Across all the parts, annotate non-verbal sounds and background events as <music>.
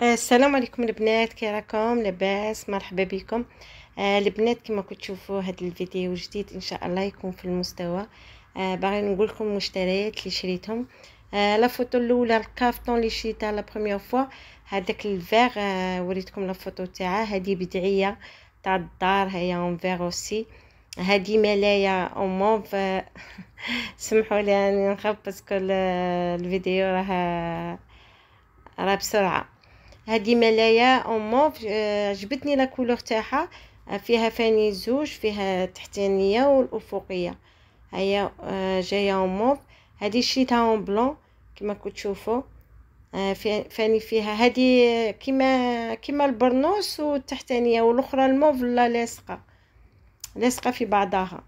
آه، السلام عليكم البنات كي راكم لاباس مرحبا بكم آه، البنات كما كنت تشوفوا هذا الفيديو جديد ان شاء الله يكون في المستوى آه، باغي نقول لكم المشتريات اللي شريتهم لا فوتو الاولى الكافتون اللي شريتها لا بروميير فوا هذاك الفيغ وريتكم لا فوتو تاعها هذه بدعيه تاع الدار هي اون فيغ اوسي هذه ملايا اون موف <laughs> سمحوا لي راني نخبص كل الفيديو راه راه بسرعه هذه ملايا اوموف عجبتني آه، لا كولور تاعها آه، فيها فاني زوج فيها التحتانيه والافقيه هيا آه، جايه اوموف هذه شريتها اون بلون كما كتشوفوا فاني فيها هذه كما كما البرنوس والتحتانيه والاخرى الموف لا لاصقه لاصقه في بعضها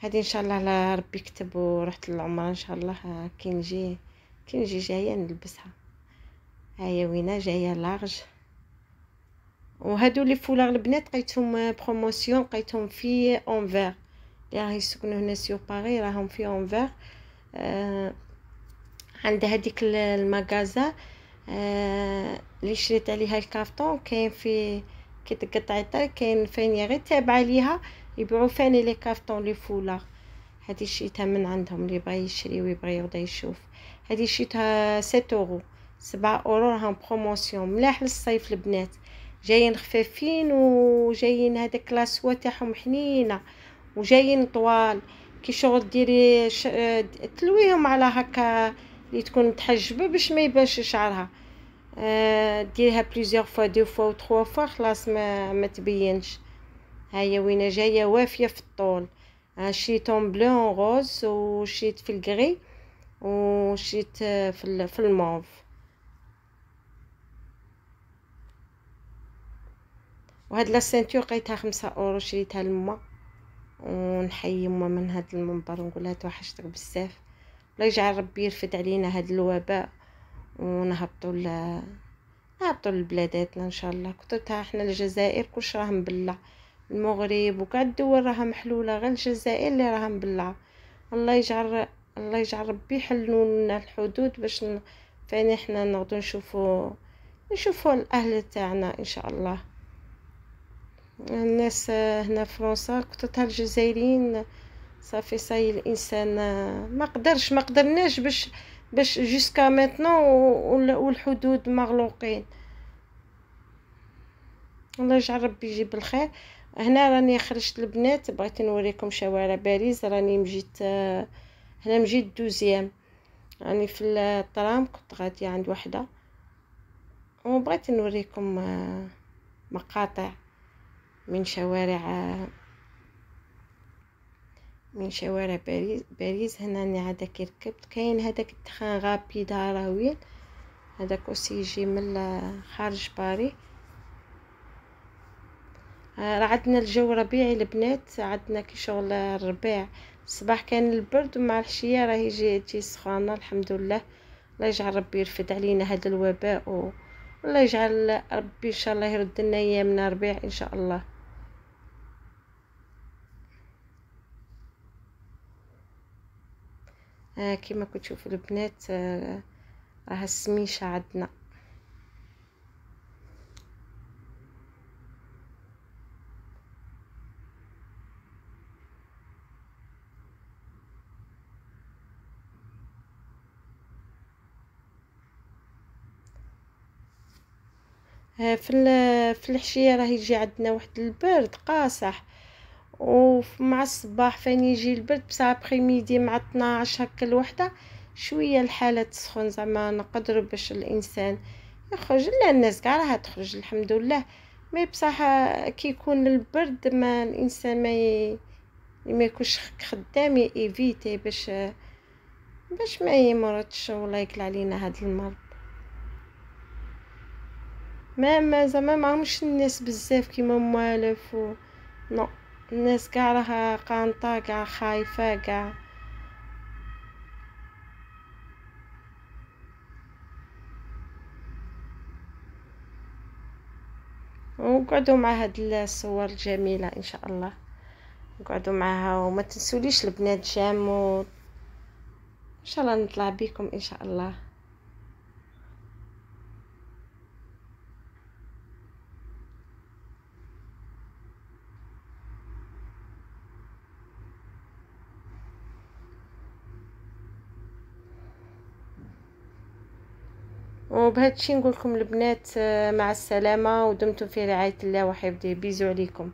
هذه ان شاء الله لربي ربي كتب ورحت للعمره ان شاء الله كي نجي كي نجي جايه نلبسها هيا وينها جايه لارج وهادو لي فولار البنات لقيتهم بروموسيون لقيتهم في اونفير اللي راه يسكنوا هنا سيو باري راهم في اونفير آه عند هذيك المغازا آه لي شريت عليها الكارطون كاين في كي تقطع عطر كاين فاني غير تابعه ليها يبيعوا فاني لي كارطون لي فولار هادي شريتها من عندهم اللي بغى يشري ويبغى يبدا يشوف هادي شريتها 7 اورو سبعة اورو راهم بروموسيون ملاح للصيف البنات جايين خفافين وجايين هذاك لاسوا تاعهم حنينه وجايين طوال كي شغل ديري ش... آه، تلويهم على هكا اللي تكون متحجبه باش ما يبانش شعرها آه ديرها بليزيور فوا دو فوا و تخوا فوا خلاص ما ما تبينش هيا وين جايه وافيه في الطول آه اون بلو اون روز في الكري وشيت آه، في في الموف وهاد لا سانتور لقيتها خمسة اورو شريتها لما ونحيي يما من هاد المنبر ونقولها توحشتك بزاف الله يجعل ربي يرفد علينا هاد الوباء ونهبطوا ل نهبطوا لبلاداتنا ان شاء الله كثرتها حنا الجزائر كلش راه مبلع المغرب وكاع الدول راها محلوله غير الجزائر اللي راها مبلعه الله يجعل الله يجعل ربي يحلوا لنا الحدود باش فاني حنا نغدو نشوفو نشوفو الاهل تاعنا ان شاء الله الناس هنا في فرنسا كثرتها الجزائريين صافي صاي الانسان آه، ما قدرش ما قدرناش باش باش جوسكا ميتنو والحدود مغلوقين الله يجعل ربي يجيب الخير هنا راني خرجت البنات بغيت نوريكم شوارع باريس راني مجيت آه، هنا مجيت دوزيام راني في الطرام كنت غادي عند وحده وبغيت نوريكم آه، مقاطع من شوارع من شوارع باريس باريس هنا هذاك ركبت كاين هذاك التخان غابي هراويل هذاك اوسي يجي من خارج باري آه، راه عندنا الجو ربيعي البنات عندنا كي شغل الربيع الصباح كان البرد ومع العشيه راه يجي تجي السخانه الحمد لله الله يجعل ربي يرفد علينا هذا الوباء و الله يجعل ربي ان شاء الله يرد لنا ايامنا ربيع ان شاء الله آه كما كتشوفوا البنات آه راه السميشه عندنا آه، في في الحشيه راه يجي عندنا واحد البرد قاصح ومع الصباح فين يجي البرد بصح ابري ميدي مع 12 هكا الوحده شويه الحاله تسخن زعما نقدر باش الانسان يخرج لا الناس كاع راها تخرج الحمد لله مي بصح كي يكون البرد ما الانسان ما ي... ما يكونش خدام ايفيتي باش باش ما يمرضش والله يكل علينا هاد المرض ما ما زعما ما عمش الناس بزاف كيما موالف و نو الناس كاع راها قانطة كاع خايفة كاع ونقعدوا مع هاد الصور الجميلة ان شاء الله نقعدوا معها وما تنسوليش البنات جامو ان شاء الله نطلع بكم ان شاء الله وبهذا الشيء نقول لكم البنات آه، مع السلامه ودمتم في رعايه الله وحفظه بيزو عليكم